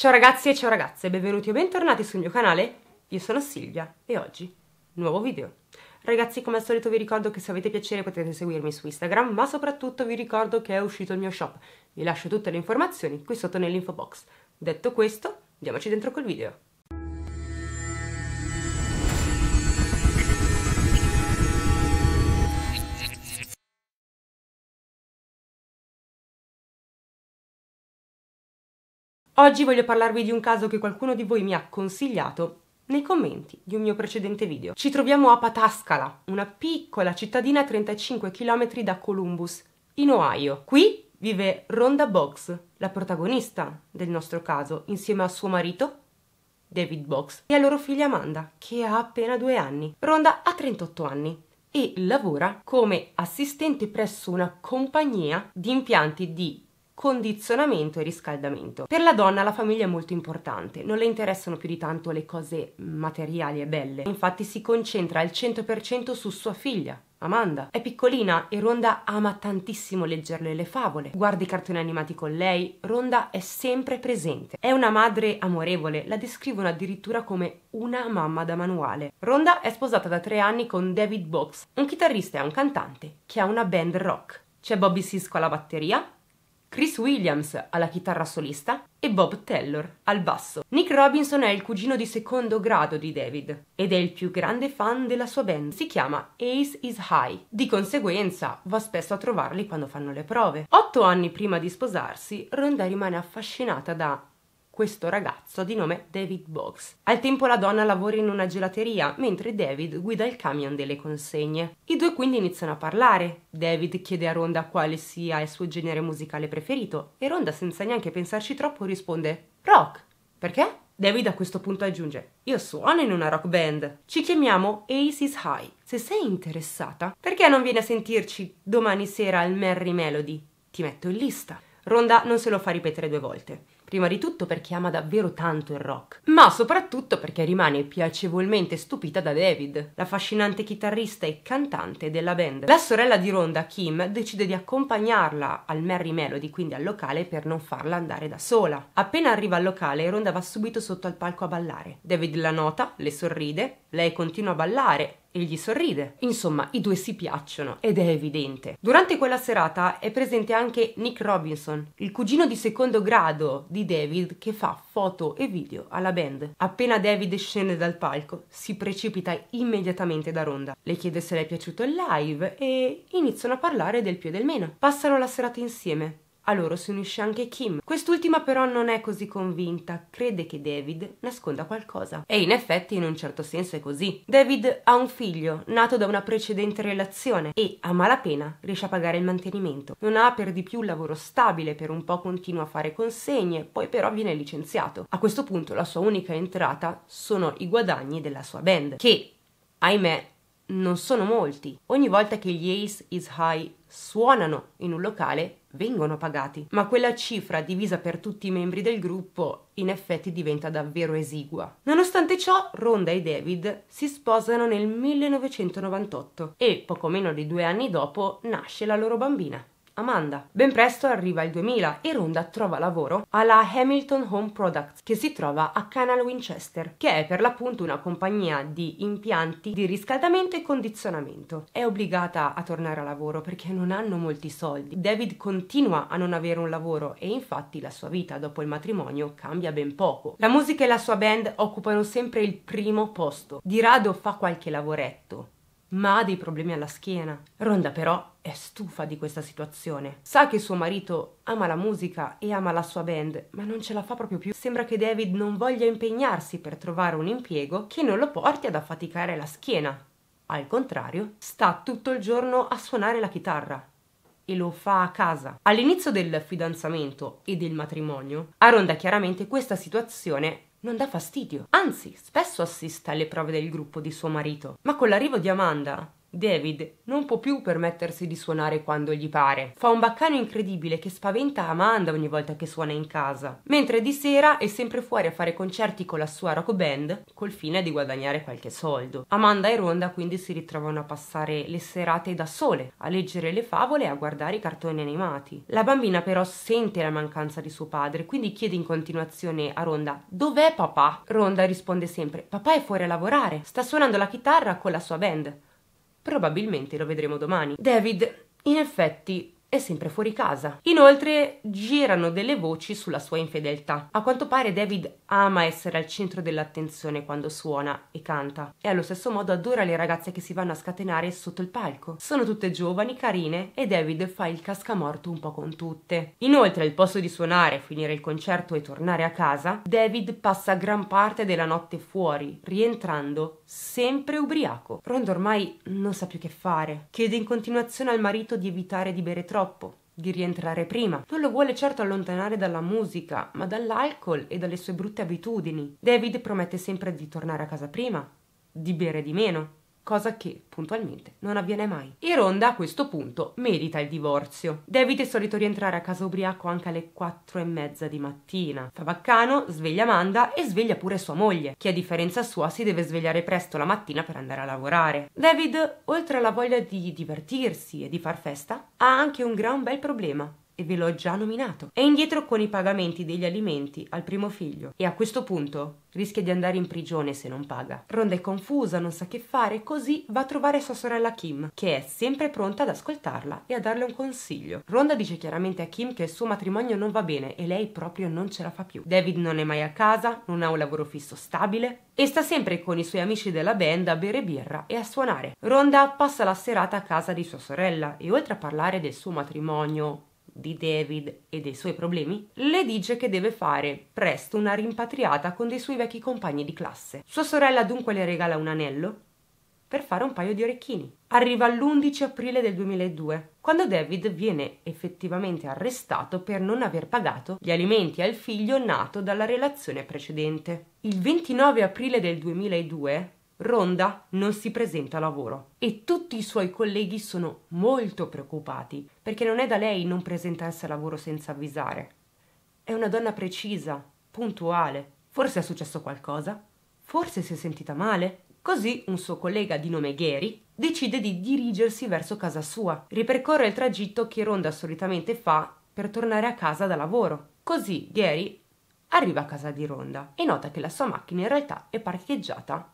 Ciao ragazzi e ciao ragazze, benvenuti o bentornati sul mio canale. Io sono Silvia e oggi nuovo video. Ragazzi, come al solito vi ricordo che se avete piacere potete seguirmi su Instagram, ma soprattutto vi ricordo che è uscito il mio shop. Vi lascio tutte le informazioni qui sotto nell'info box. Detto questo, diamoci dentro col video. Oggi voglio parlarvi di un caso che qualcuno di voi mi ha consigliato nei commenti di un mio precedente video. Ci troviamo a Patascala, una piccola cittadina a 35 km da Columbus, in Ohio. Qui vive Rhonda Box, la protagonista del nostro caso, insieme a suo marito David Box e a loro figlia Amanda, che ha appena due anni. Rhonda ha 38 anni e lavora come assistente presso una compagnia di impianti di condizionamento e riscaldamento. Per la donna la famiglia è molto importante, non le interessano più di tanto le cose materiali e belle, infatti si concentra al 100% su sua figlia, Amanda. È piccolina e Ronda ama tantissimo leggerle le favole. Guarda i cartoni animati con lei, Ronda è sempre presente. È una madre amorevole, la descrivono addirittura come una mamma da manuale. Ronda è sposata da tre anni con David Box, un chitarrista e un cantante che ha una band rock. C'è Bobby Sisko alla batteria, Chris Williams alla chitarra solista e Bob Taylor al basso. Nick Robinson è il cugino di secondo grado di David ed è il più grande fan della sua band. Si chiama Ace is High. Di conseguenza va spesso a trovarli quando fanno le prove. Otto anni prima di sposarsi, Ronda rimane affascinata da questo ragazzo di nome David Box. Al tempo la donna lavora in una gelateria, mentre David guida il camion delle consegne. I due quindi iniziano a parlare. David chiede a Ronda quale sia il suo genere musicale preferito e Ronda, senza neanche pensarci troppo, risponde Rock. Perché? David a questo punto aggiunge: Io suono in una rock band. Ci chiamiamo Aces High. Se sei interessata, perché non vieni a sentirci domani sera al Merry Melody? Ti metto in lista. Ronda non se lo fa ripetere due volte prima di tutto perché ama davvero tanto il rock, ma soprattutto perché rimane piacevolmente stupita da David, l'affascinante chitarrista e cantante della band. La sorella di Ronda, Kim, decide di accompagnarla al Merry Melody, quindi al locale, per non farla andare da sola. Appena arriva al locale, Ronda va subito sotto al palco a ballare. David la nota, le sorride, lei continua a ballare, gli sorride. Insomma, i due si piacciono ed è evidente. Durante quella serata è presente anche Nick Robinson, il cugino di secondo grado di David che fa foto e video alla band. Appena David scende dal palco, si precipita immediatamente da Ronda. Le chiede se le è piaciuto il live e iniziano a parlare del più e del meno. Passano la serata insieme. A loro si unisce anche Kim. Quest'ultima però non è così convinta, crede che David nasconda qualcosa. E in effetti in un certo senso è così. David ha un figlio, nato da una precedente relazione e a malapena riesce a pagare il mantenimento. Non ha per di più un lavoro stabile, per un po' continua a fare consegne, poi però viene licenziato. A questo punto la sua unica entrata sono i guadagni della sua band, che, ahimè, non sono molti. Ogni volta che gli Ace is High suonano in un locale, vengono pagati. Ma quella cifra divisa per tutti i membri del gruppo in effetti diventa davvero esigua. Nonostante ciò, Ronda e David si sposano nel 1998 e poco meno di due anni dopo nasce la loro bambina. Amanda. Ben presto arriva il 2000 e Ronda trova lavoro alla Hamilton Home Products che si trova a Canal Winchester, che è per l'appunto una compagnia di impianti di riscaldamento e condizionamento. È obbligata a tornare a lavoro perché non hanno molti soldi. David continua a non avere un lavoro e infatti la sua vita dopo il matrimonio cambia ben poco. La musica e la sua band occupano sempre il primo posto. Di rado fa qualche lavoretto, ma ha dei problemi alla schiena. Ronda però è stufa di questa situazione. Sa che suo marito ama la musica e ama la sua band, ma non ce la fa proprio più. Sembra che David non voglia impegnarsi per trovare un impiego che non lo porti ad affaticare la schiena. Al contrario, sta tutto il giorno a suonare la chitarra e lo fa a casa. All'inizio del fidanzamento e del matrimonio, a Ronda chiaramente questa situazione non dà fastidio, anzi spesso assiste alle prove del gruppo di suo marito, ma con l'arrivo di Amanda David non può più permettersi di suonare quando gli pare. Fa un baccano incredibile che spaventa Amanda ogni volta che suona in casa. Mentre di sera è sempre fuori a fare concerti con la sua rock band col fine di guadagnare qualche soldo. Amanda e Ronda quindi si ritrovano a passare le serate da sole, a leggere le favole e a guardare i cartoni animati. La bambina però sente la mancanza di suo padre, quindi chiede in continuazione a Ronda: "Dov'è papà?". Ronda risponde sempre: "Papà è fuori a lavorare, sta suonando la chitarra con la sua band". Probabilmente lo vedremo domani. David, in effetti, è sempre fuori casa. Inoltre girano delle voci sulla sua infedeltà. A quanto pare David ama essere al centro dell'attenzione quando suona e canta e allo stesso modo adora le ragazze che si vanno a scatenare sotto il palco. Sono tutte giovani, carine e David fa il cascamorto un po' con tutte. Inoltre al posto di suonare, finire il concerto e tornare a casa, David passa gran parte della notte fuori, rientrando sempre ubriaco. Rondo ormai non sa più che fare. Chiede in continuazione al marito di evitare di bere troppo troppo, di rientrare prima. Non lo vuole certo allontanare dalla musica, ma dall'alcol e dalle sue brutte abitudini. David promette sempre di tornare a casa prima, di bere di meno cosa che puntualmente non avviene mai. E Ronda a questo punto merita il divorzio. David è solito rientrare a casa ubriaco anche alle 4 e mezza di mattina. Fa baccano, sveglia Amanda e sveglia pure sua moglie, che a differenza sua si deve svegliare presto la mattina per andare a lavorare. David, oltre alla voglia di divertirsi e di far festa, ha anche un gran bel problema e ve l'ho già nominato. È indietro con i pagamenti degli alimenti al primo figlio e a questo punto rischia di andare in prigione se non paga. Ronda è confusa, non sa che fare, così va a trovare sua sorella Kim, che è sempre pronta ad ascoltarla e a darle un consiglio. Ronda dice chiaramente a Kim che il suo matrimonio non va bene e lei proprio non ce la fa più. David non è mai a casa, non ha un lavoro fisso stabile e sta sempre con i suoi amici della band a bere birra e a suonare. Ronda passa la serata a casa di sua sorella e oltre a parlare del suo matrimonio di David e dei suoi problemi, le dice che deve fare presto una rimpatriata con dei suoi vecchi compagni di classe. Sua sorella dunque le regala un anello per fare un paio di orecchini. Arriva l'11 aprile del 2002, quando David viene effettivamente arrestato per non aver pagato gli alimenti al figlio nato dalla relazione precedente. Il 29 aprile del 2002 Ronda non si presenta a lavoro e tutti i suoi colleghi sono molto preoccupati perché non è da lei non presentarsi a lavoro senza avvisare. È una donna precisa, puntuale. Forse è successo qualcosa? Forse si è sentita male? Così un suo collega di nome Gary decide di dirigersi verso casa sua. Ripercorre il tragitto che Ronda solitamente fa per tornare a casa da lavoro. Così Gary arriva a casa di Ronda e nota che la sua macchina in realtà è parcheggiata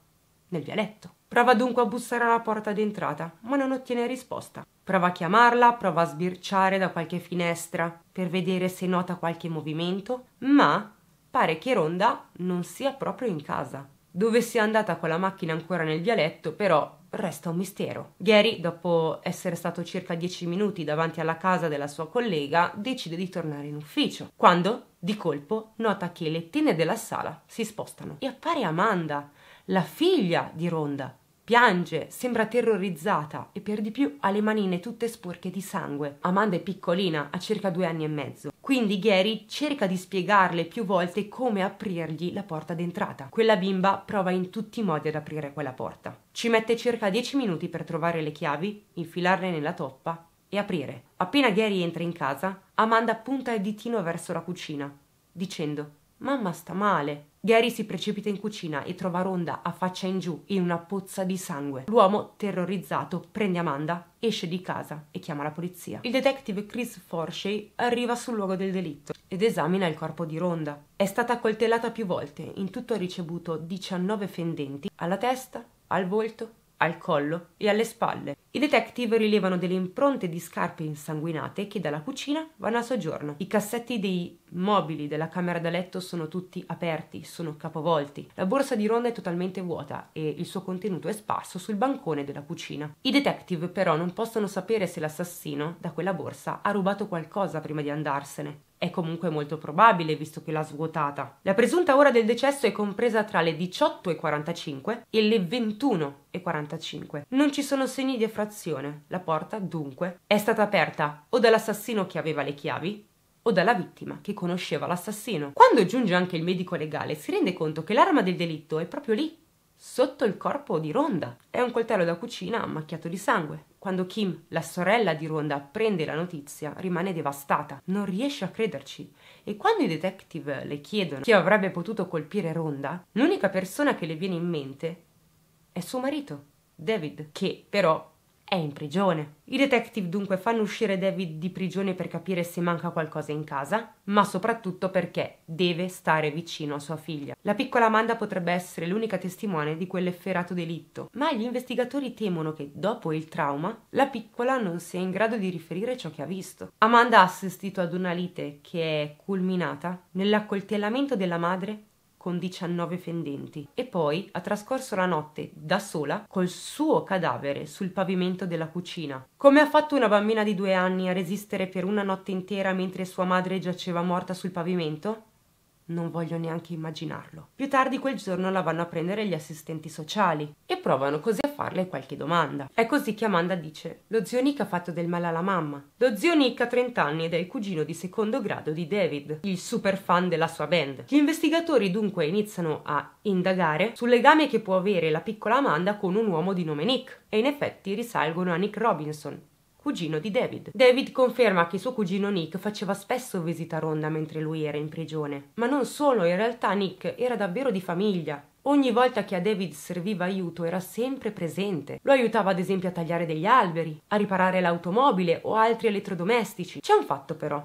nel vialetto. Prova dunque a bussare alla porta d'entrata, ma non ottiene risposta. Prova a chiamarla, prova a sbirciare da qualche finestra per vedere se nota qualche movimento, ma pare che Ronda non sia proprio in casa. Dove sia andata con la macchina ancora nel vialetto, però, resta un mistero. Gary, dopo essere stato circa dieci minuti davanti alla casa della sua collega, decide di tornare in ufficio, quando, di colpo, nota che le tende della sala si spostano e appare Amanda, la figlia di Ronda piange, sembra terrorizzata e per di più ha le manine tutte sporche di sangue. Amanda è piccolina, ha circa due anni e mezzo. Quindi Gary cerca di spiegarle più volte come aprirgli la porta d'entrata. Quella bimba prova in tutti i modi ad aprire quella porta. Ci mette circa dieci minuti per trovare le chiavi, infilarle nella toppa e aprire. Appena Gary entra in casa, Amanda punta il ditino verso la cucina, dicendo Mamma sta male. Gary si precipita in cucina e trova Ronda a faccia in giù in una pozza di sangue. L'uomo, terrorizzato, prende Amanda, esce di casa e chiama la polizia. Il detective Chris Forshey arriva sul luogo del delitto ed esamina il corpo di Ronda. È stata accoltellata più volte, in tutto ha ricevuto 19 fendenti alla testa, al volto, al collo e alle spalle. I detective rilevano delle impronte di scarpe insanguinate che dalla cucina vanno a soggiorno. I cassetti dei mobili della camera da letto sono tutti aperti, sono capovolti. La borsa di Ronda è totalmente vuota e il suo contenuto è sparso sul bancone della cucina. I detective però non possono sapere se l'assassino da quella borsa ha rubato qualcosa prima di andarsene. È comunque molto probabile visto che l'ha svuotata. La presunta ora del decesso è compresa tra le 18.45 e le 21.45. Non ci sono segni di effrazione. La porta, dunque, è stata aperta o dall'assassino che aveva le chiavi o dalla vittima che conosceva l'assassino. Quando giunge anche il medico legale si rende conto che l'arma del delitto è proprio lì, sotto il corpo di Ronda. È un coltello da cucina macchiato di sangue. Quando Kim, la sorella di Ronda, prende la notizia, rimane devastata, non riesce a crederci e quando i detective le chiedono chi avrebbe potuto colpire Ronda, l'unica persona che le viene in mente è suo marito, David, che però è in prigione. I detective dunque fanno uscire David di prigione per capire se manca qualcosa in casa, ma soprattutto perché deve stare vicino a sua figlia. La piccola Amanda potrebbe essere l'unica testimone di quell'efferato delitto, ma gli investigatori temono che dopo il trauma la piccola non sia in grado di riferire ciò che ha visto. Amanda ha assistito ad una lite che è culminata nell'accoltellamento della madre con 19 fendenti e poi ha trascorso la notte da sola col suo cadavere sul pavimento della cucina. Come ha fatto una bambina di due anni a resistere per una notte intera mentre sua madre giaceva morta sul pavimento? Non voglio neanche immaginarlo. Più tardi quel giorno la vanno a prendere gli assistenti sociali e provano così a farle qualche domanda. È così che Amanda dice: Lo zio Nick ha fatto del male alla mamma. Lo zio Nick ha 30 anni ed è il cugino di secondo grado di David, il super fan della sua band. Gli investigatori dunque iniziano a indagare sul legame che può avere la piccola Amanda con un uomo di nome Nick e in effetti risalgono a Nick Robinson, cugino di David. David conferma che suo cugino Nick faceva spesso visita a ronda mentre lui era in prigione. Ma non solo, in realtà Nick era davvero di famiglia. Ogni volta che a David serviva aiuto era sempre presente. Lo aiutava ad esempio a tagliare degli alberi, a riparare l'automobile o altri elettrodomestici. C'è un fatto però.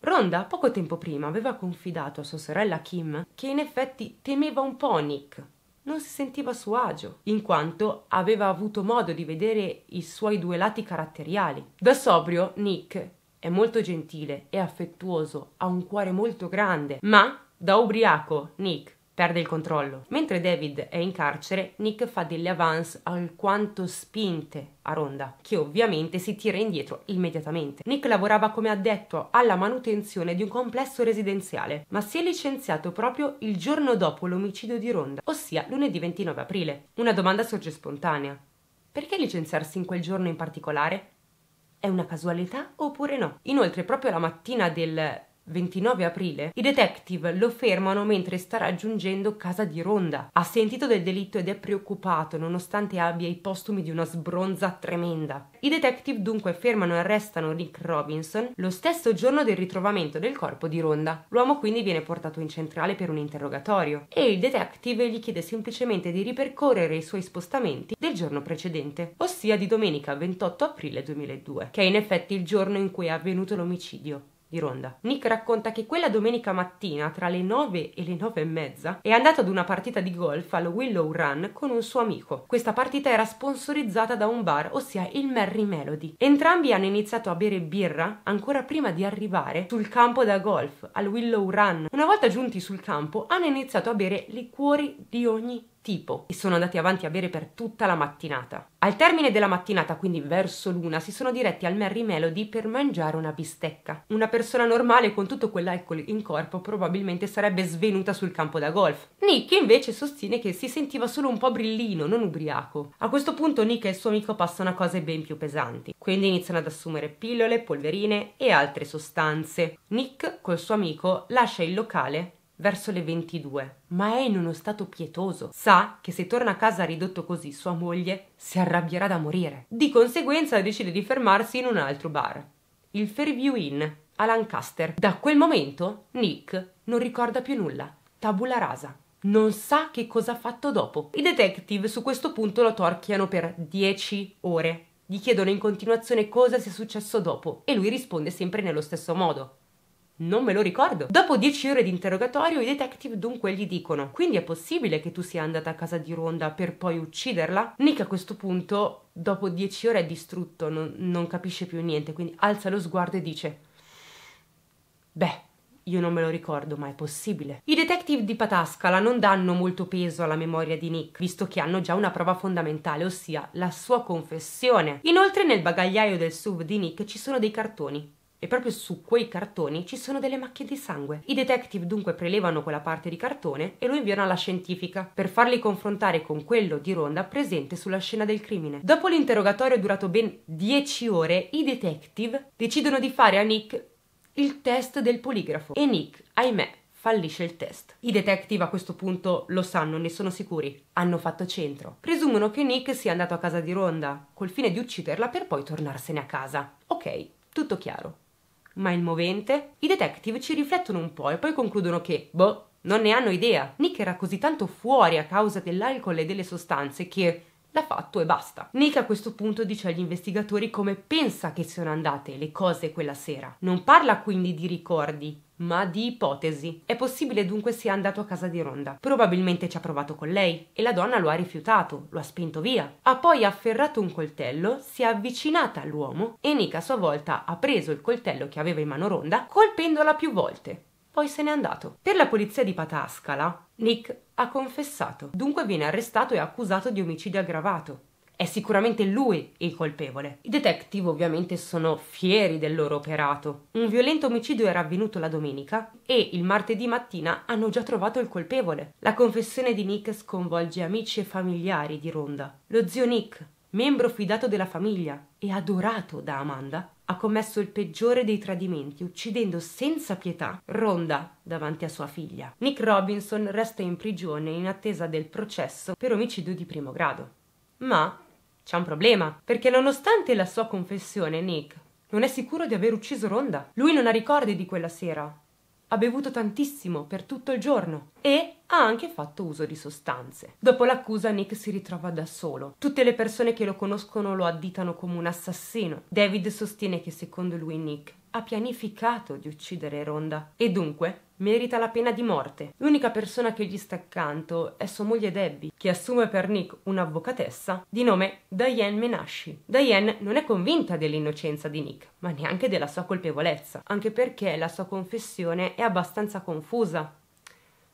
Ronda, poco tempo prima, aveva confidato a sua sorella Kim che in effetti temeva un po' Nick non si sentiva a suo agio, in quanto aveva avuto modo di vedere i suoi due lati caratteriali. Da sobrio, Nick è molto gentile e affettuoso, ha un cuore molto grande, ma da ubriaco, Nick perde il controllo. Mentre David è in carcere, Nick fa delle avance alquanto spinte a Ronda, che ovviamente si tira indietro immediatamente. Nick lavorava come addetto alla manutenzione di un complesso residenziale, ma si è licenziato proprio il giorno dopo l'omicidio di Ronda, ossia lunedì 29 aprile. Una domanda sorge spontanea. Perché licenziarsi in quel giorno in particolare? È una casualità oppure no? Inoltre, proprio la mattina del 29 aprile, i detective lo fermano mentre sta raggiungendo casa di Ronda. Ha sentito del delitto ed è preoccupato nonostante abbia i postumi di una sbronza tremenda. I detective dunque fermano e arrestano Rick Robinson lo stesso giorno del ritrovamento del corpo di Ronda. L'uomo quindi viene portato in centrale per un interrogatorio e il detective gli chiede semplicemente di ripercorrere i suoi spostamenti del giorno precedente, ossia di domenica 28 aprile 2002, che è in effetti il giorno in cui è avvenuto l'omicidio di Ronda. Nick racconta che quella domenica mattina, tra le 9 e le 9 e mezza, è andato ad una partita di golf al Willow Run con un suo amico. Questa partita era sponsorizzata da un bar, ossia il Merry Melody. Entrambi hanno iniziato a bere birra ancora prima di arrivare sul campo da golf, al Willow Run. Una volta giunti sul campo, hanno iniziato a bere liquori di ogni tipo e sono andati avanti a bere per tutta la mattinata. Al termine della mattinata, quindi verso l'una, si sono diretti al Mary Melody per mangiare una bistecca. Una persona normale con tutto quell'alcol in corpo probabilmente sarebbe svenuta sul campo da golf. Nick invece sostiene che si sentiva solo un po' brillino, non ubriaco. A questo punto Nick e il suo amico passano a cose ben più pesanti, quindi iniziano ad assumere pillole, polverine e altre sostanze. Nick, col suo amico, lascia il locale verso le 22, ma è in uno stato pietoso. Sa che se torna a casa ridotto così, sua moglie si arrabbierà da morire. Di conseguenza decide di fermarsi in un altro bar, il Fairview Inn a Lancaster. Da quel momento Nick non ricorda più nulla, tabula rasa. Non sa che cosa ha fatto dopo. I detective su questo punto lo torchiano per 10 ore. Gli chiedono in continuazione cosa sia successo dopo e lui risponde sempre nello stesso modo non me lo ricordo. Dopo 10 ore di interrogatorio, i detective dunque gli dicono: Quindi è possibile che tu sia andata a casa di Ronda per poi ucciderla? Nick a questo punto, dopo 10 ore, è distrutto, non, non capisce più niente, quindi alza lo sguardo e dice: Beh, io non me lo ricordo, ma è possibile. I detective di Patascala non danno molto peso alla memoria di Nick, visto che hanno già una prova fondamentale, ossia la sua confessione. Inoltre nel bagagliaio del sub di Nick ci sono dei cartoni e proprio su quei cartoni ci sono delle macchie di sangue. I detective dunque prelevano quella parte di cartone e lo inviano alla scientifica per farli confrontare con quello di Ronda presente sulla scena del crimine. Dopo l'interrogatorio durato ben 10 ore, i detective decidono di fare a Nick il test del poligrafo e Nick, ahimè, fallisce il test. I detective a questo punto lo sanno, ne sono sicuri, hanno fatto centro. Presumono che Nick sia andato a casa di Ronda col fine di ucciderla per poi tornarsene a casa. Ok, tutto chiaro ma il movente? I detective ci riflettono un po' e poi concludono che, boh, non ne hanno idea. Nick era così tanto fuori a causa dell'alcol e delle sostanze che l'ha fatto e basta. Nick a questo punto dice agli investigatori come pensa che siano andate le cose quella sera. Non parla quindi di ricordi, ma di ipotesi. È possibile dunque sia andato a casa di Ronda. Probabilmente ci ha provato con lei e la donna lo ha rifiutato, lo ha spinto via. Ha poi afferrato un coltello, si è avvicinata all'uomo e Nick a sua volta ha preso il coltello che aveva in mano Ronda, colpendola più volte. Poi se n'è andato. Per la polizia di Patascala, Nick ha confessato. Dunque viene arrestato e accusato di omicidio aggravato. È sicuramente lui il colpevole. I detective ovviamente sono fieri del loro operato. Un violento omicidio era avvenuto la domenica e il martedì mattina hanno già trovato il colpevole. La confessione di Nick sconvolge amici e familiari di Ronda. Lo zio Nick, membro fidato della famiglia e adorato da Amanda, ha commesso il peggiore dei tradimenti, uccidendo senza pietà Ronda davanti a sua figlia. Nick Robinson resta in prigione in attesa del processo per omicidio di primo grado. Ma c'è un problema, perché nonostante la sua confessione, Nick non è sicuro di aver ucciso Ronda. Lui non ha ricordi di quella sera. Ha bevuto tantissimo per tutto il giorno e ha anche fatto uso di sostanze. Dopo l'accusa Nick si ritrova da solo. Tutte le persone che lo conoscono lo additano come un assassino. David sostiene che secondo lui Nick ha pianificato di uccidere Ronda e dunque merita la pena di morte. L'unica persona che gli sta accanto è sua moglie Debbie, che assume per Nick un'avvocatessa di nome Diane Menasci. Diane non è convinta dell'innocenza di Nick, ma neanche della sua colpevolezza, anche perché la sua confessione è abbastanza confusa.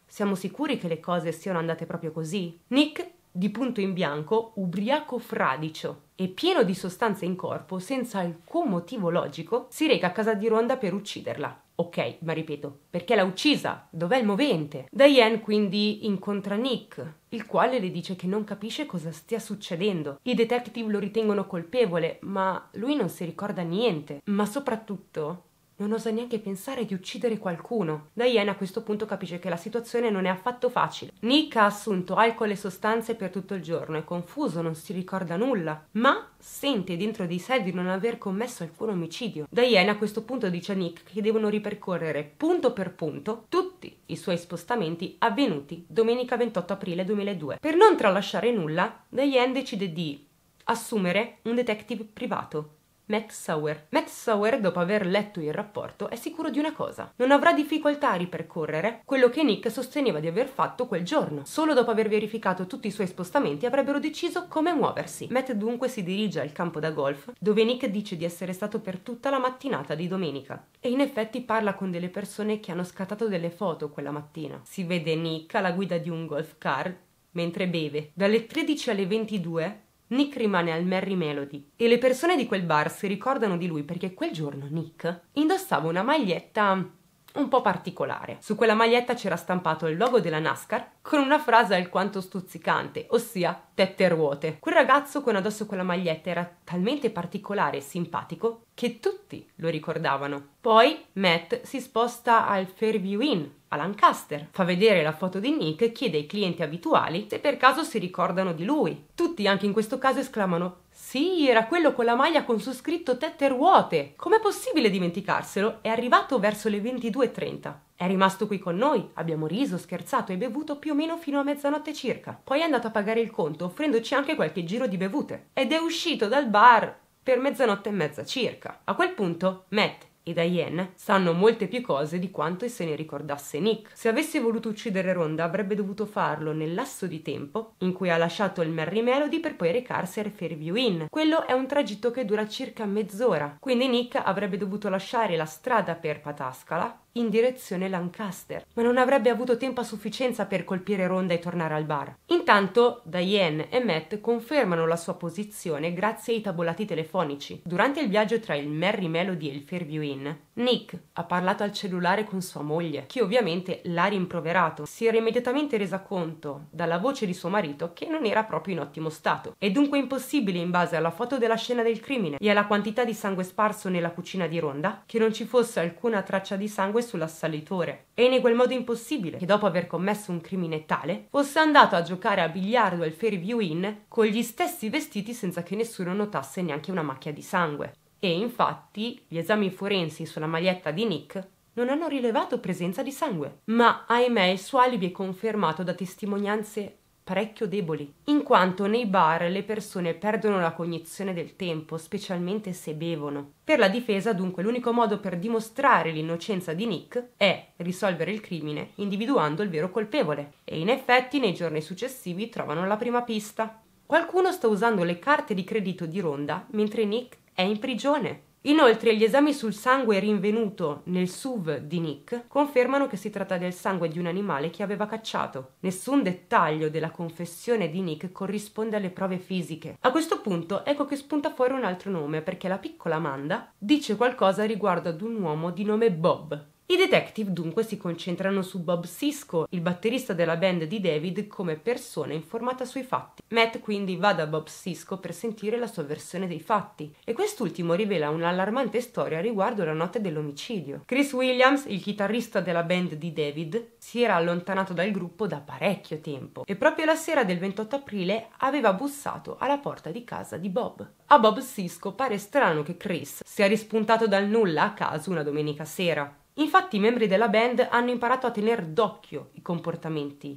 Siamo sicuri che le cose siano andate proprio così? Nick di punto in bianco, ubriaco fradicio e pieno di sostanze in corpo, senza alcun motivo logico, si reca a casa di Ronda per ucciderla. Ok, ma ripeto, perché l'ha uccisa? Dov'è il movente? Diane quindi incontra Nick, il quale le dice che non capisce cosa stia succedendo. I detective lo ritengono colpevole, ma lui non si ricorda niente. Ma soprattutto non osa neanche pensare di uccidere qualcuno. Diane a questo punto capisce che la situazione non è affatto facile. Nick ha assunto alcol e sostanze per tutto il giorno, è confuso, non si ricorda nulla, ma sente dentro di sé di non aver commesso alcun omicidio. Diane a questo punto dice a Nick che devono ripercorrere punto per punto tutti i suoi spostamenti avvenuti domenica 28 aprile 2002. Per non tralasciare nulla, Diane decide di assumere un detective privato Matt Sauer. Matt Sauer, dopo aver letto il rapporto, è sicuro di una cosa. Non avrà difficoltà a ripercorrere quello che Nick sosteneva di aver fatto quel giorno. Solo dopo aver verificato tutti i suoi spostamenti avrebbero deciso come muoversi. Matt dunque si dirige al campo da golf, dove Nick dice di essere stato per tutta la mattinata di domenica. E in effetti parla con delle persone che hanno scattato delle foto quella mattina. Si vede Nick alla guida di un golf car mentre beve. Dalle 13 alle 22 Nick rimane al Merry Melody e le persone di quel bar si ricordano di lui perché quel giorno Nick indossava una maglietta un po' particolare. Su quella maglietta c'era stampato il logo della NASCAR con una frase alquanto stuzzicante, ossia tette e ruote. Quel ragazzo con addosso quella maglietta era talmente particolare e simpatico che tutti lo ricordavano. Poi Matt si sposta al Fairview Inn a Lancaster. Fa vedere la foto di Nick e chiede ai clienti abituali se per caso si ricordano di lui. Tutti, anche in questo caso, esclamano sì, era quello con la maglia con su scritto tette ruote. Com'è possibile dimenticarselo? È arrivato verso le 22.30. È rimasto qui con noi, abbiamo riso, scherzato e bevuto più o meno fino a mezzanotte circa. Poi è andato a pagare il conto offrendoci anche qualche giro di bevute. Ed è uscito dal bar per mezzanotte e mezza circa. A quel punto Matt e Diane sanno molte più cose di quanto se ne ricordasse Nick. Se avesse voluto uccidere Ronda avrebbe dovuto farlo nel lasso di tempo in cui ha lasciato il Merry Melody per poi recarsi al Fairview Inn. Quello è un tragitto che dura circa mezz'ora, quindi Nick avrebbe dovuto lasciare la strada per Pataskala, in direzione Lancaster, ma non avrebbe avuto tempo a sufficienza per colpire Ronda e tornare al bar. Intanto Diane e Matt confermano la sua posizione grazie ai tavolati telefonici. Durante il viaggio tra il Merry Melody e il Fairview Inn, Nick ha parlato al cellulare con sua moglie, che ovviamente l'ha rimproverato. Si era immediatamente resa conto dalla voce di suo marito che non era proprio in ottimo stato. È dunque impossibile, in base alla foto della scena del crimine e alla quantità di sangue sparso nella cucina di Ronda, che non ci fosse alcuna traccia di sangue sull'assalitore. E in quel modo impossibile che dopo aver commesso un crimine tale fosse andato a giocare a biliardo al Fairview Inn con gli stessi vestiti senza che nessuno notasse neanche una macchia di sangue. E infatti gli esami forensi sulla maglietta di Nick non hanno rilevato presenza di sangue. Ma ahimè il suo alibi è confermato da testimonianze parecchio deboli, in quanto nei bar le persone perdono la cognizione del tempo, specialmente se bevono. Per la difesa, dunque, l'unico modo per dimostrare l'innocenza di Nick è risolvere il crimine individuando il vero colpevole. E in effetti nei giorni successivi trovano la prima pista. Qualcuno sta usando le carte di credito di Ronda mentre Nick è in prigione. Inoltre gli esami sul sangue rinvenuto nel SUV di Nick confermano che si tratta del sangue di un animale che aveva cacciato. Nessun dettaglio della confessione di Nick corrisponde alle prove fisiche. A questo punto ecco che spunta fuori un altro nome perché la piccola Amanda dice qualcosa riguardo ad un uomo di nome Bob, i detective dunque si concentrano su Bob Sisko, il batterista della band di David, come persona informata sui fatti. Matt quindi va da Bob Sisko per sentire la sua versione dei fatti e quest'ultimo rivela un'allarmante storia riguardo la notte dell'omicidio. Chris Williams, il chitarrista della band di David, si era allontanato dal gruppo da parecchio tempo e proprio la sera del 28 aprile aveva bussato alla porta di casa di Bob. A Bob Sisko pare strano che Chris sia rispuntato dal nulla a caso una domenica sera. Infatti i membri della band hanno imparato a tenere d'occhio i comportamenti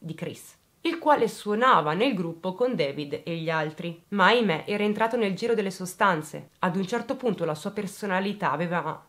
di Chris, il quale suonava nel gruppo con David e gli altri, ma ahimè era entrato nel giro delle sostanze. Ad un certo punto la sua personalità aveva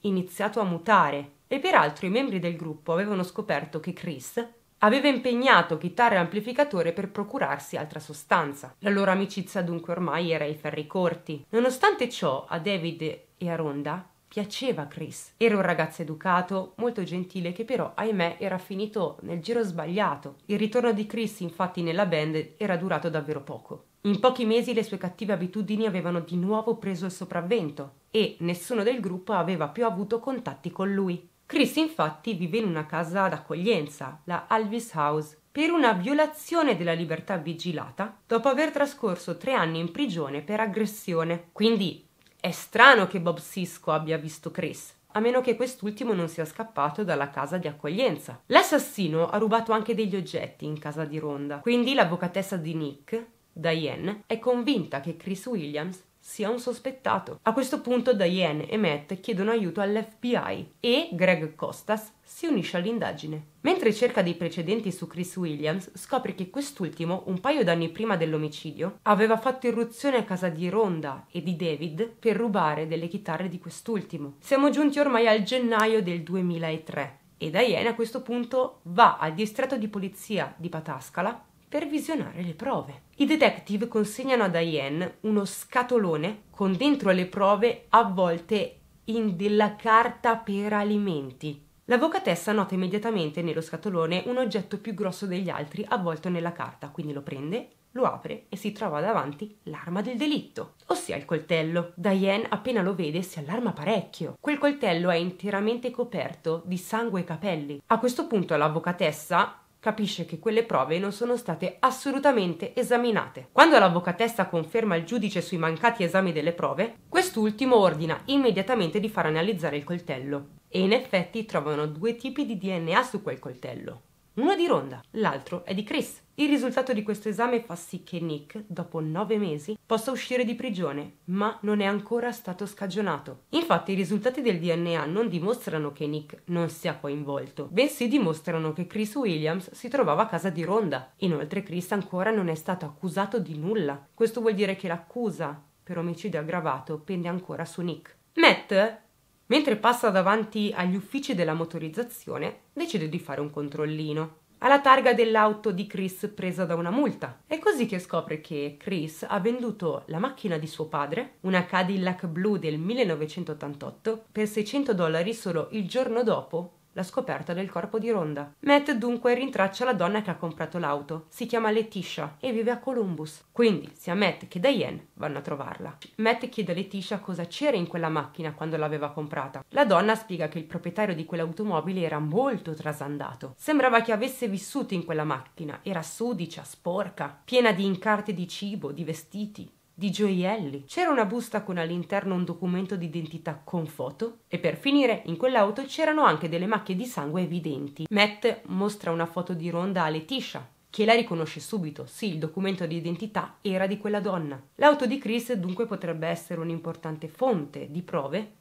iniziato a mutare e peraltro i membri del gruppo avevano scoperto che Chris aveva impegnato chitarra e amplificatore per procurarsi altra sostanza. La loro amicizia dunque ormai era ai ferri corti. Nonostante ciò, a David e a Ronda piaceva Chris. Era un ragazzo educato, molto gentile, che però, ahimè, era finito nel giro sbagliato. Il ritorno di Chris, infatti, nella band era durato davvero poco. In pochi mesi le sue cattive abitudini avevano di nuovo preso il sopravvento e nessuno del gruppo aveva più avuto contatti con lui. Chris infatti vive in una casa d'accoglienza, la Alvis House, per una violazione della libertà vigilata dopo aver trascorso tre anni in prigione per aggressione. Quindi è strano che Bob Sisko abbia visto Chris, a meno che quest'ultimo non sia scappato dalla casa di accoglienza. L'assassino ha rubato anche degli oggetti in casa di Ronda, quindi l'avvocatessa di Nick, Diane, è convinta che Chris Williams sia un sospettato. A questo punto Diane e Matt chiedono aiuto all'FBI e Greg Costas si unisce all'indagine. Mentre cerca dei precedenti su Chris Williams, scopre che quest'ultimo, un paio d'anni prima dell'omicidio, aveva fatto irruzione a casa di Rhonda e di David per rubare delle chitarre di quest'ultimo. Siamo giunti ormai al gennaio del 2003 e Diane a questo punto va al distretto di polizia di Patascala per visionare le prove. I detective consegnano a Diane uno scatolone con dentro le prove avvolte in della carta per alimenti. L'avvocatessa nota immediatamente nello scatolone un oggetto più grosso degli altri avvolto nella carta, quindi lo prende, lo apre e si trova davanti l'arma del delitto, ossia il coltello. Diane appena lo vede si allarma parecchio. Quel coltello è interamente coperto di sangue e capelli. A questo punto l'avvocatessa capisce che quelle prove non sono state assolutamente esaminate. Quando l'avvocatessa conferma il giudice sui mancati esami delle prove, quest'ultimo ordina immediatamente di far analizzare il coltello. E in effetti trovano due tipi di DNA su quel coltello. Uno è di Ronda, l'altro è di Chris. Il risultato di questo esame fa sì che Nick, dopo nove mesi, possa uscire di prigione, ma non è ancora stato scagionato. Infatti i risultati del DNA non dimostrano che Nick non sia coinvolto, bensì dimostrano che Chris Williams si trovava a casa di Ronda. Inoltre Chris ancora non è stato accusato di nulla. Questo vuol dire che l'accusa per omicidio aggravato pende ancora su Nick. Matt Mentre passa davanti agli uffici della motorizzazione, decide di fare un controllino. Alla targa dell'auto di Chris presa da una multa. È così che scopre che Chris ha venduto la macchina di suo padre, una Cadillac blu del 1988, per 600 dollari solo il giorno dopo la scoperta del corpo di Ronda. Matt dunque rintraccia la donna che ha comprato l'auto. Si chiama Letitia e vive a Columbus. Quindi sia Matt che Diane vanno a trovarla. Matt chiede a Letitia cosa c'era in quella macchina quando l'aveva comprata. La donna spiega che il proprietario di quell'automobile era molto trasandato. Sembrava che avesse vissuto in quella macchina. Era sudicia, sporca, piena di incarti di cibo, di vestiti di gioielli. C'era una busta con all'interno un documento d'identità con foto e per finire in quell'auto c'erano anche delle macchie di sangue evidenti. Matt mostra una foto di Ronda a Letitia che la riconosce subito, sì, il documento d'identità era di quella donna. L'auto di Chris dunque potrebbe essere un'importante fonte di prove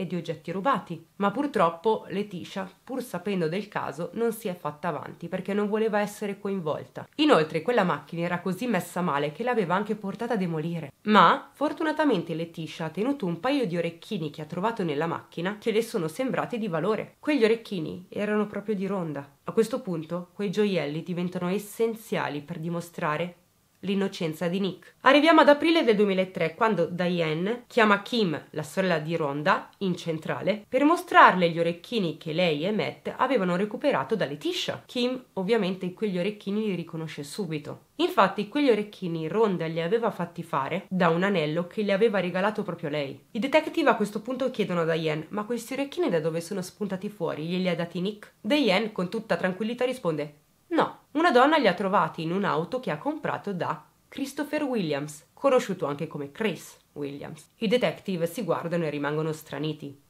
e di oggetti rubati. Ma purtroppo Leticia, pur sapendo del caso, non si è fatta avanti perché non voleva essere coinvolta. Inoltre quella macchina era così messa male che l'aveva anche portata a demolire. Ma fortunatamente Leticia ha tenuto un paio di orecchini che ha trovato nella macchina che le sono sembrati di valore. Quegli orecchini erano proprio di ronda. A questo punto quei gioielli diventano essenziali per dimostrare L'innocenza di Nick. Arriviamo ad aprile del 2003, quando Diane chiama Kim, la sorella di Rhonda, in centrale per mostrarle gli orecchini che lei e Matt avevano recuperato da Letitia. Kim, ovviamente, quegli orecchini li riconosce subito. Infatti, quegli orecchini Rhonda li aveva fatti fare da un anello che le aveva regalato proprio lei. I detective a questo punto chiedono a Diane: Ma questi orecchini da dove sono spuntati fuori? Glieli ha dati Nick? Diane, con tutta tranquillità, risponde: una donna li ha trovati in un'auto che ha comprato da Christopher Williams, conosciuto anche come Chris Williams. I detective si guardano e rimangono straniti.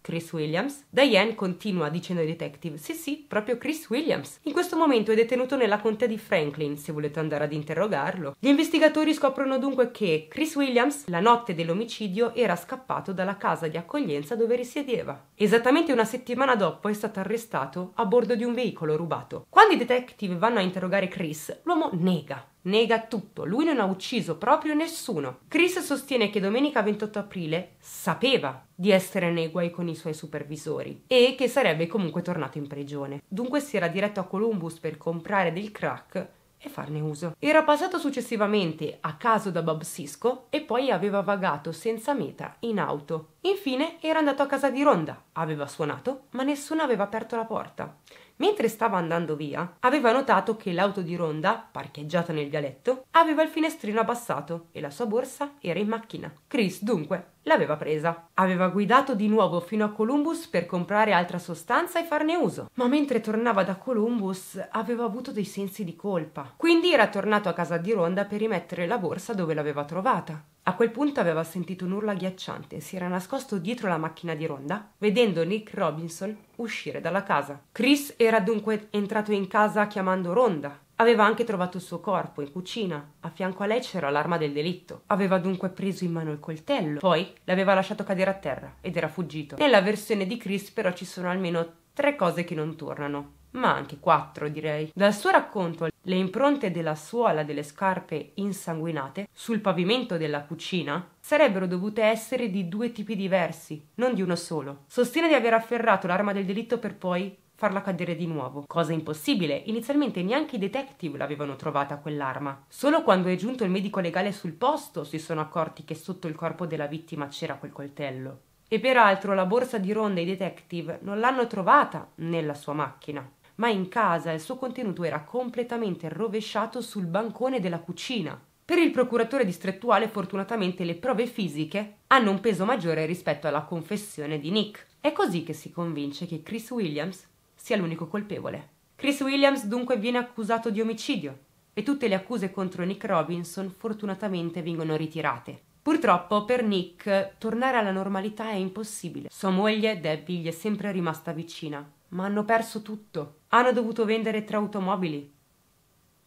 Chris Williams. Diane continua dicendo ai detective: Sì, sì, proprio Chris Williams. In questo momento è detenuto nella contea di Franklin, se volete andare ad interrogarlo. Gli investigatori scoprono dunque che Chris Williams, la notte dell'omicidio, era scappato dalla casa di accoglienza dove risiedeva. Esattamente una settimana dopo è stato arrestato a bordo di un veicolo rubato. Quando i detective vanno a interrogare Chris, l'uomo nega Nega tutto, lui non ha ucciso proprio nessuno. Chris sostiene che domenica 28 aprile sapeva di essere nei guai con i suoi supervisori e che sarebbe comunque tornato in prigione. Dunque si era diretto a Columbus per comprare del crack e farne uso. Era passato successivamente a caso da Bob Sisko e poi aveva vagato senza meta in auto Infine era andato a casa di Ronda, aveva suonato, ma nessuno aveva aperto la porta. Mentre stava andando via, aveva notato che l'auto di Ronda, parcheggiata nel vialetto, aveva il finestrino abbassato e la sua borsa era in macchina. Chris, dunque, l'aveva presa. Aveva guidato di nuovo fino a Columbus per comprare altra sostanza e farne uso. Ma mentre tornava da Columbus aveva avuto dei sensi di colpa. Quindi era tornato a casa di Ronda per rimettere la borsa dove l'aveva trovata. A quel punto aveva sentito un urlo agghiacciante e si era nascosto dietro la macchina di ronda, vedendo Nick Robinson uscire dalla casa. Chris era dunque entrato in casa chiamando Ronda. Aveva anche trovato il suo corpo in cucina. A fianco a lei c'era l'arma del delitto. Aveva dunque preso in mano il coltello, poi l'aveva lasciato cadere a terra ed era fuggito. Nella versione di Chris però ci sono almeno tre cose che non tornano ma anche quattro direi. Dal suo racconto le impronte della suola delle scarpe insanguinate sul pavimento della cucina sarebbero dovute essere di due tipi diversi, non di uno solo. Sostiene di aver afferrato l'arma del delitto per poi farla cadere di nuovo, cosa impossibile, inizialmente neanche i detective l'avevano trovata quell'arma. Solo quando è giunto il medico legale sul posto si sono accorti che sotto il corpo della vittima c'era quel coltello. E peraltro la borsa di ronda i detective non l'hanno trovata nella sua macchina ma in casa il suo contenuto era completamente rovesciato sul bancone della cucina. Per il procuratore distrettuale fortunatamente le prove fisiche hanno un peso maggiore rispetto alla confessione di Nick. È così che si convince che Chris Williams sia l'unico colpevole. Chris Williams dunque viene accusato di omicidio e tutte le accuse contro Nick Robinson fortunatamente vengono ritirate. Purtroppo per Nick tornare alla normalità è impossibile. Sua moglie Debbie gli è sempre rimasta vicina, ma hanno perso tutto. Hanno dovuto vendere tre automobili.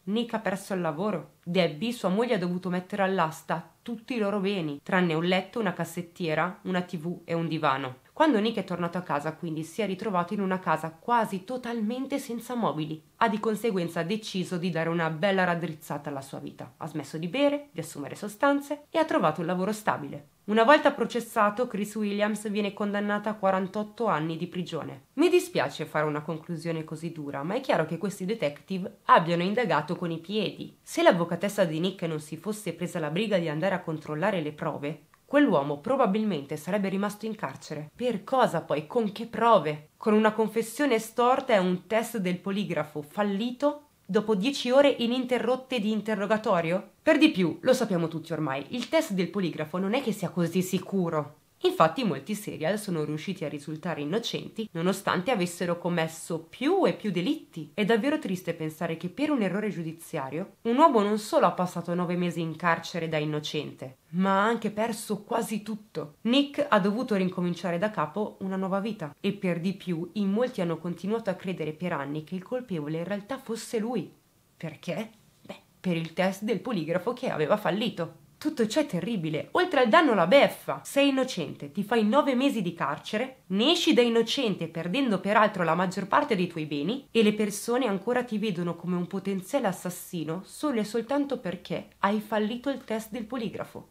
Nick ha perso il lavoro. Debbie, sua moglie, ha dovuto mettere all'asta tutti i loro beni, tranne un letto, una cassettiera, una tv e un divano. Quando Nick è tornato a casa, quindi, si è ritrovato in una casa quasi totalmente senza mobili. Ha di conseguenza deciso di dare una bella raddrizzata alla sua vita. Ha smesso di bere, di assumere sostanze e ha trovato un lavoro stabile. Una volta processato, Chris Williams viene condannato a 48 anni di prigione. Mi dispiace fare una conclusione così dura, ma è chiaro che questi detective abbiano indagato con i piedi. Se l'avvocatessa di Nick non si fosse presa la briga di andare a controllare le prove, quell'uomo probabilmente sarebbe rimasto in carcere. Per cosa poi? Con che prove? Con una confessione storta e un test del poligrafo fallito dopo dieci ore ininterrotte di interrogatorio? Per di più, lo sappiamo tutti ormai, il test del poligrafo non è che sia così sicuro. Infatti molti serial sono riusciti a risultare innocenti nonostante avessero commesso più e più delitti. È davvero triste pensare che per un errore giudiziario un uomo non solo ha passato nove mesi in carcere da innocente, ma ha anche perso quasi tutto. Nick ha dovuto rincominciare da capo una nuova vita e per di più in molti hanno continuato a credere per anni che il colpevole in realtà fosse lui. Perché? Beh, per il test del poligrafo che aveva fallito. Tutto ciò è terribile, oltre al danno alla beffa. Sei innocente, ti fai 9 mesi di carcere, ne esci da innocente perdendo peraltro la maggior parte dei tuoi beni e le persone ancora ti vedono come un potenziale assassino solo e soltanto perché hai fallito il test del poligrafo.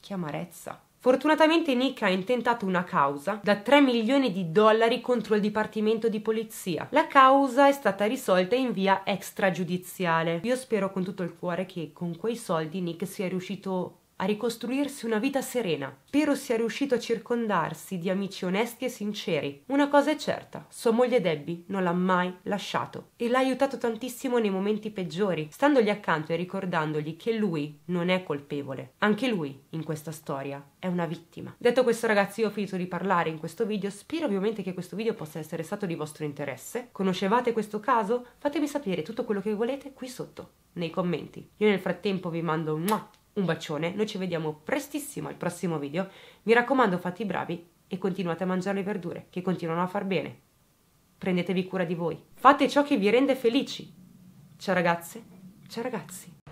Che amarezza. Fortunatamente Nick ha intentato una causa da 3 milioni di dollari contro il Dipartimento di Polizia. La causa è stata risolta in via extragiudiziale. Io spero con tutto il cuore che con quei soldi Nick sia riuscito a ricostruirsi una vita serena. Spero sia riuscito a circondarsi di amici onesti e sinceri. Una cosa è certa, sua moglie Debbie non l'ha mai lasciato e l'ha aiutato tantissimo nei momenti peggiori, standogli accanto e ricordandogli che lui non è colpevole. Anche lui, in questa storia, è una vittima. Detto questo ragazzi, io ho finito di parlare in questo video, spero ovviamente che questo video possa essere stato di vostro interesse. Conoscevate questo caso? Fatemi sapere tutto quello che volete qui sotto, nei commenti. Io nel frattempo vi mando un un bacione, noi ci vediamo prestissimo al prossimo video. Mi raccomando, fate i bravi e continuate a mangiare le verdure, che continuano a far bene. Prendetevi cura di voi. Fate ciò che vi rende felici. Ciao ragazze, ciao ragazzi.